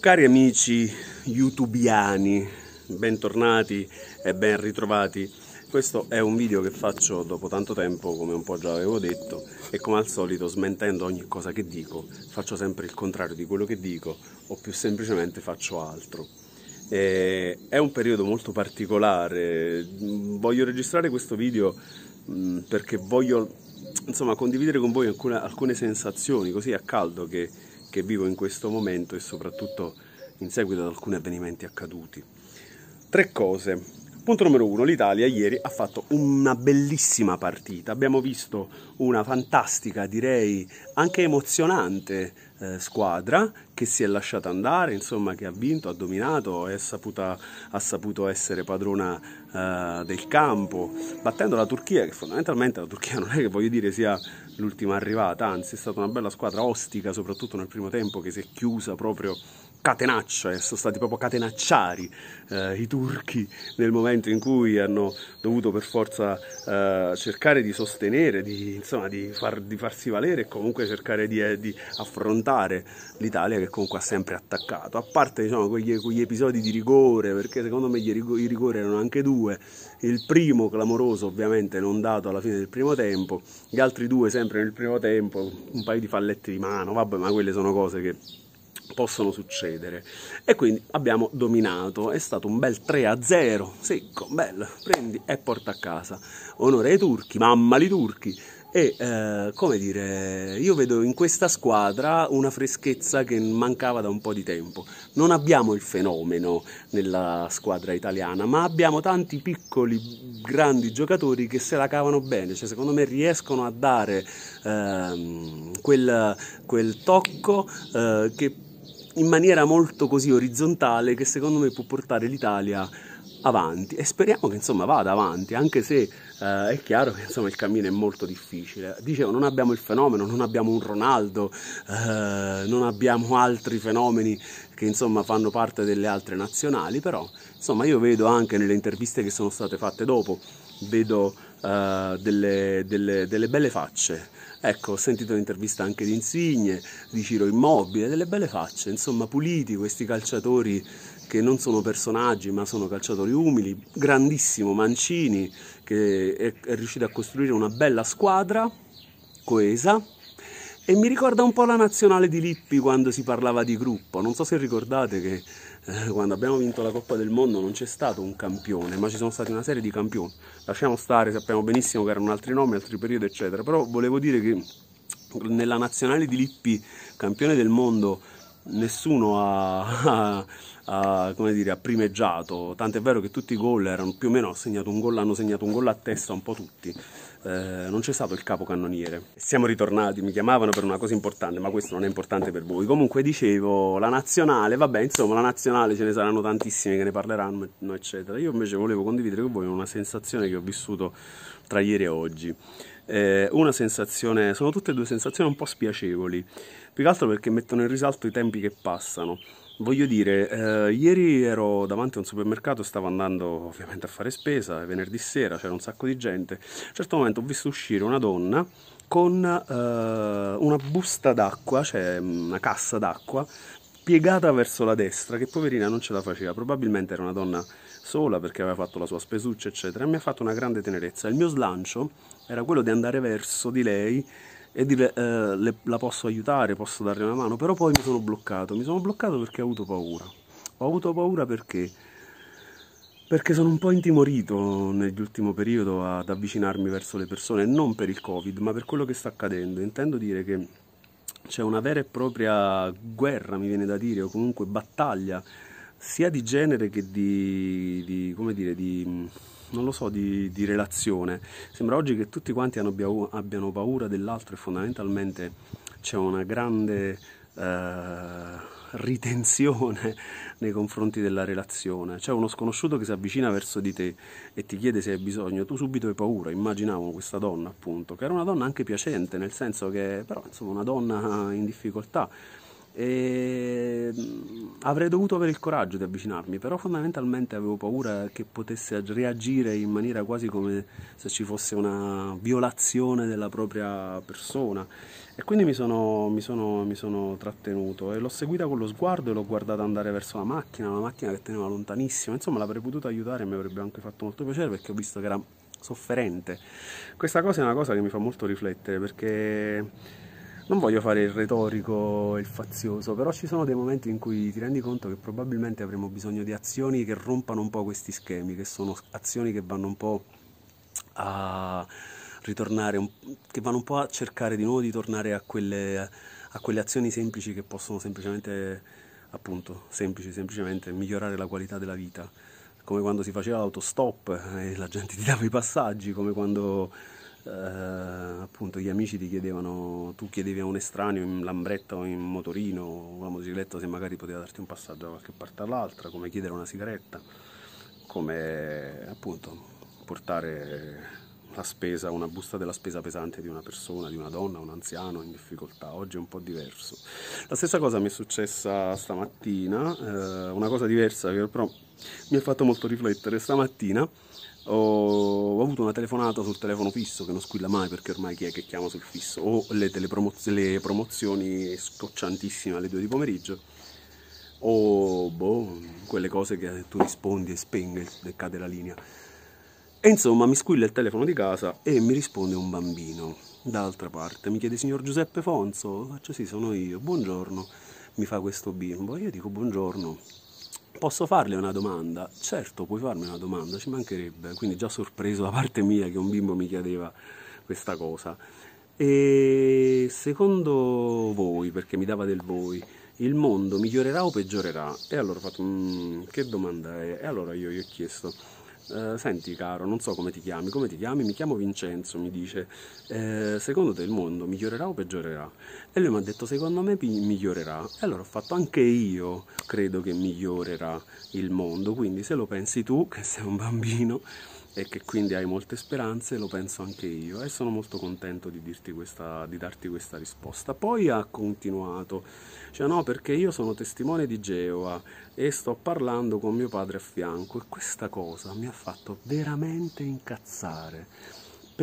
Cari amici youtubiani, bentornati e ben ritrovati. Questo è un video che faccio dopo tanto tempo, come un po' già avevo detto, e come al solito smentendo ogni cosa che dico, faccio sempre il contrario di quello che dico o più semplicemente faccio altro. E è un periodo molto particolare, voglio registrare questo video mm, perché voglio insomma, condividere con voi alcune, alcune sensazioni così a caldo che che vivo in questo momento e soprattutto in seguito ad alcuni avvenimenti accaduti. Tre cose Punto numero uno, l'Italia ieri ha fatto una bellissima partita, abbiamo visto una fantastica, direi anche emozionante eh, squadra che si è lasciata andare, insomma che ha vinto, ha dominato, saputa, ha saputo essere padrona eh, del campo, battendo la Turchia, che fondamentalmente la Turchia non è che voglio dire sia l'ultima arrivata, anzi è stata una bella squadra ostica soprattutto nel primo tempo che si è chiusa proprio catenaccia, eh, sono stati proprio catenacciari eh, i turchi nel momento in cui hanno dovuto per forza eh, cercare di sostenere, di, insomma, di, far, di, farsi valere e comunque cercare di, eh, di affrontare l'Italia che comunque ha sempre attaccato, a parte diciamo, quegli, quegli, episodi di rigore, perché secondo me i rigori erano anche due, il primo clamoroso ovviamente non dato alla fine del primo tempo, gli altri due sempre nel primo tempo, un paio di falletti di mano, vabbè ma quelle sono cose che possono succedere. E quindi abbiamo dominato, è stato un bel 3-0, secco, bello, prendi e porta a casa. Onore ai turchi, mamma li turchi! E eh, come dire, io vedo in questa squadra una freschezza che mancava da un po' di tempo. Non abbiamo il fenomeno nella squadra italiana, ma abbiamo tanti piccoli, grandi giocatori che se la cavano bene. Cioè, secondo me riescono a dare eh, quel, quel, tocco eh, che in maniera molto così orizzontale che secondo me può portare l'Italia avanti e speriamo che insomma vada avanti anche se eh, è chiaro che insomma il cammino è molto difficile dicevo non abbiamo il fenomeno non abbiamo un Ronaldo eh, non abbiamo altri fenomeni che insomma fanno parte delle altre nazionali però insomma io vedo anche nelle interviste che sono state fatte dopo vedo uh, delle, delle, delle, belle facce. Ecco, ho sentito l'intervista anche di Insigne, di Ciro Immobile, delle belle facce, insomma puliti questi calciatori che non sono personaggi ma sono calciatori umili, grandissimo Mancini che è, è riuscito a costruire una bella squadra coesa e mi ricorda un po' la nazionale di Lippi quando si parlava di gruppo. Non so se ricordate che eh, quando abbiamo vinto la Coppa del Mondo non c'è stato un campione, ma ci sono stati una serie di campioni. Lasciamo stare, sappiamo benissimo che erano altri nomi, altri periodi, eccetera. Però volevo dire che nella nazionale di Lippi, campione del mondo, nessuno ha, ha, uh, come dire, ha primeggiato, tant'è vero che tutti i gol erano più o meno, segnato un gol, hanno segnato un gol a testa un po' tutti. Eh, non c'è stato il capocannoniere. Siamo ritornati, mi chiamavano per una cosa importante, ma questo non è importante per voi. Comunque dicevo, la nazionale, vabbè, insomma, la nazionale ce ne saranno tantissime che ne parleranno, eccetera. Io invece volevo condividere con voi una sensazione che ho vissuto tra ieri e oggi. Eh, una sensazione, sono tutte e due sensazioni un po' spiacevoli, più che altro perché mettono in risalto i tempi che passano. Voglio dire, eh, ieri ero davanti a un supermercato, stavo andando ovviamente a fare spesa, venerdì sera c'era un sacco di gente, a un certo momento ho visto uscire una donna con eh, una busta d'acqua, cioè una cassa d'acqua, piegata verso la destra, che poverina non ce la faceva, probabilmente era una donna sola perché aveva fatto la sua spesuccia, eccetera, e mi ha fatto una grande tenerezza. Il mio slancio era quello di andare verso di lei e dire eh, le, la posso aiutare, posso darle una mano, però poi mi sono bloccato, mi sono bloccato perché ho avuto paura. Ho avuto paura perché? Perché sono un po' intimorito nell'ultimo periodo ad avvicinarmi verso le persone, non per il Covid, ma per quello che sta accadendo. Intendo dire che c'è una vera e propria guerra, mi viene da dire, o comunque battaglia, sia di genere che di, di come dire, di non lo so, di, di relazione. Sembra oggi che tutti quanti abbiano paura dell'altro e fondamentalmente c'è una grande eh, ritenzione nei confronti della relazione. C'è uno sconosciuto che si avvicina verso di te e ti chiede se hai bisogno, tu subito hai paura. Immaginavo questa donna, appunto, che era una donna anche piacente, nel senso che, però, insomma, una donna in difficoltà e mm, avrei dovuto avere il coraggio di avvicinarmi, però fondamentalmente avevo paura che potesse reagire in maniera quasi come se ci fosse una violazione della propria persona. E quindi mi sono, mi sono, mi sono trattenuto e l'ho seguita con lo sguardo e l'ho guardata andare verso la macchina, una macchina che teneva lontanissima. Insomma, l'avrei potuta aiutare e mi avrebbe anche fatto molto piacere perché ho visto che era sofferente. Questa cosa è una cosa che mi fa molto riflettere perché non voglio fare il retorico e il fazioso, però ci sono dei momenti in cui ti rendi conto che probabilmente avremo bisogno di azioni che rompano un po' questi schemi, che sono azioni che vanno un po' a ritornare, che vanno un po' a cercare di nuovo di tornare a quelle, a quelle azioni semplici che possono semplicemente, appunto, semplici, semplicemente migliorare la qualità della vita, come quando si faceva l'autostop eh, e la gente ti dava i passaggi, come quando eh, appunto gli amici ti chiedevano, tu chiedevi a un estraneo in lambretta o in motorino o una motocicletta se magari poteva darti un passaggio da qualche parte all'altra, come chiedere una sigaretta, come appunto portare la spesa, una busta della spesa pesante di una persona, di una donna, un anziano in difficoltà. Oggi è un po' diverso. La stessa cosa mi è successa stamattina, eh, una cosa diversa che però mi ha fatto molto riflettere. Stamattina ho, avuto una telefonata sul telefono fisso che non squilla mai perché ormai chi è che chiama sul fisso o le, le promozioni scocciantissime alle 2 di pomeriggio o boh, quelle cose che tu rispondi e spenge e cade la linea e insomma mi squilla il telefono di casa e mi risponde un bambino dall'altra parte mi chiede signor Giuseppe Fonso faccio sì sono io buongiorno mi fa questo bimbo io dico buongiorno Posso farle una domanda? Certo, puoi farmi una domanda, ci mancherebbe. Quindi già sorpreso da parte mia che un bimbo mi chiedeva questa cosa. E secondo voi, perché mi dava del voi, il mondo migliorerà o peggiorerà? E allora ho fatto, mmm, che domanda è? E allora io gli ho chiesto, eh, senti caro, non so come ti chiami, come ti chiami? Mi chiamo Vincenzo, mi dice, eh, secondo te il mondo migliorerà o peggiorerà? E lui mi ha detto, secondo me migliorerà. E allora ho fatto, anche io credo che migliorerà il mondo, quindi se lo pensi tu, che sei un bambino, e che quindi hai molte speranze, lo penso anche io e sono molto contento di, dirti questa, di darti questa risposta. Poi ha continuato, cioè no perché io sono testimone di Geova e sto parlando con mio padre a fianco e questa cosa mi ha fatto veramente incazzare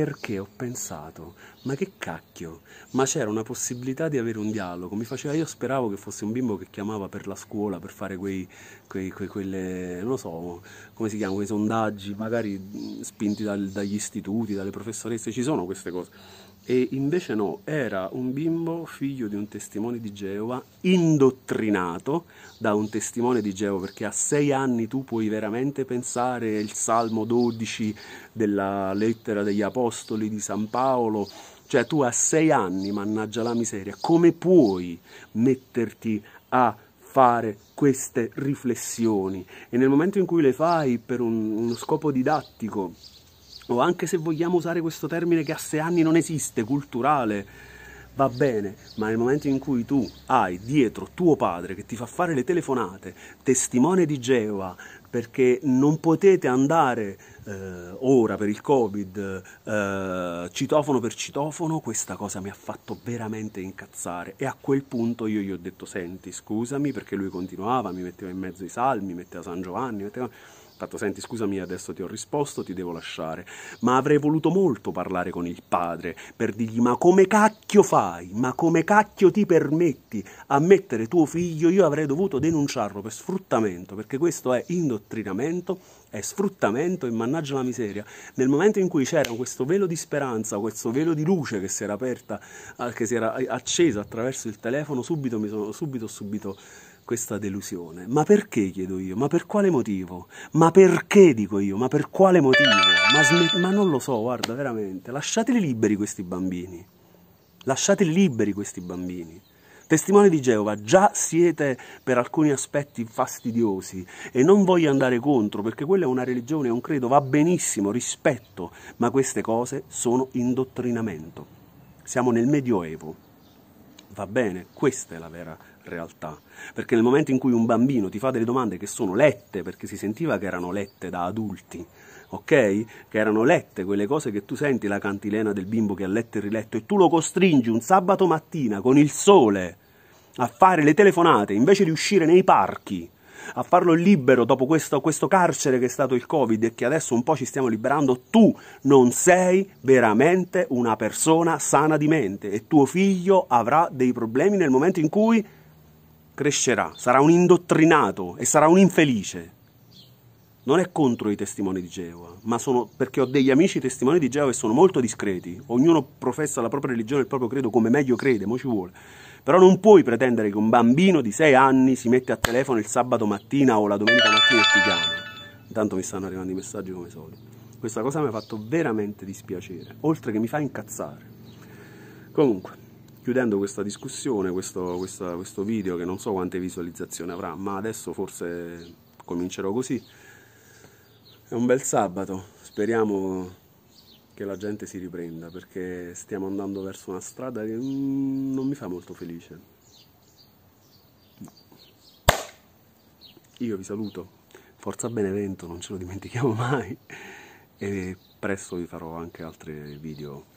perché ho pensato, ma che cacchio, ma c'era una possibilità di avere un dialogo, mi faceva, io speravo che fosse un bimbo che chiamava per la scuola per fare quei, quei, quei quelle, non so, come si chiamano, quei sondaggi, magari mm, spinti dal, dagli istituti, dalle professoresse, ci sono queste cose e invece no, era un bimbo figlio di un testimone di Geova, indottrinato da un testimone di Geova, perché a sei anni tu puoi veramente pensare il Salmo 12 della lettera degli Apostoli di San Paolo, cioè tu a sei anni, mannaggia la miseria, come puoi metterti a fare queste riflessioni? E nel momento in cui le fai per un, uno scopo didattico, o anche se vogliamo usare questo termine che a sei anni non esiste, culturale, va bene, ma nel momento in cui tu hai dietro tuo padre che ti fa fare le telefonate, testimone di Geova, perché non potete andare eh, ora per il Covid eh, citofono per citofono, questa cosa mi ha fatto veramente incazzare e a quel punto io gli ho detto senti scusami perché lui continuava, mi metteva in mezzo i salmi, metteva San Giovanni, metteva... Tanto senti scusami adesso ti ho risposto, ti devo lasciare, ma avrei voluto molto parlare con il padre per dirgli ma come cacchio fai, ma come cacchio ti permetti a mettere tuo figlio, io avrei dovuto denunciarlo per sfruttamento perché questo è indottrinato indottrinamento, è sfruttamento e mannaggia la miseria. Nel momento in cui c'era questo velo di speranza, questo velo di luce che si era aperta, eh, che si era acceso attraverso il telefono, subito mi sono subito, subito questa delusione. Ma perché chiedo io? Ma per quale motivo? Ma perché dico io? Ma per quale motivo? Ma, sm- ma non lo so, guarda, veramente. Lasciateli liberi questi bambini. Lasciateli liberi questi bambini. Testimoni di Geova, già siete per alcuni aspetti fastidiosi e non voglio andare contro perché quella è una religione, è un credo, va benissimo, rispetto, ma queste cose sono indottrinamento. Siamo nel Medioevo. Va bene, questa è la vera realtà, perché nel momento in cui un bambino ti fa delle domande che sono lette, perché si sentiva che erano lette da adulti, ok? Che erano lette quelle cose che tu senti la cantilena del bimbo che ha letto e riletto e tu lo costringi un sabato mattina con il sole a fare le telefonate invece di uscire nei parchi a farlo libero dopo questo, questo, carcere che è stato il Covid e che adesso un po' ci stiamo liberando, tu non sei veramente una persona sana di mente e tuo figlio avrà dei problemi nel momento in cui crescerà, sarà un indottrinato e sarà un infelice. Non è contro i testimoni di Geova, ma sono perché ho degli amici testimoni di Geova e sono molto discreti. Ognuno professa la propria religione e il proprio credo come meglio crede, mo ci vuole. Però non puoi pretendere che un bambino di 6 anni si mette a telefono il sabato mattina o la domenica mattina e ti chiama. Intanto mi stanno arrivando i messaggi come solito. Questa cosa mi ha fatto veramente dispiacere, oltre che mi fa incazzare. Comunque, chiudendo questa discussione, questo, questo, questo video che non so quante visualizzazioni avrà, ma adesso forse comincerò così. È un bel sabato, speriamo che la gente si riprenda perché stiamo andando verso una strada che mm, non mi fa molto felice. Io vi saluto, forza Benevento, non ce lo dimentichiamo mai e presto vi farò anche altri video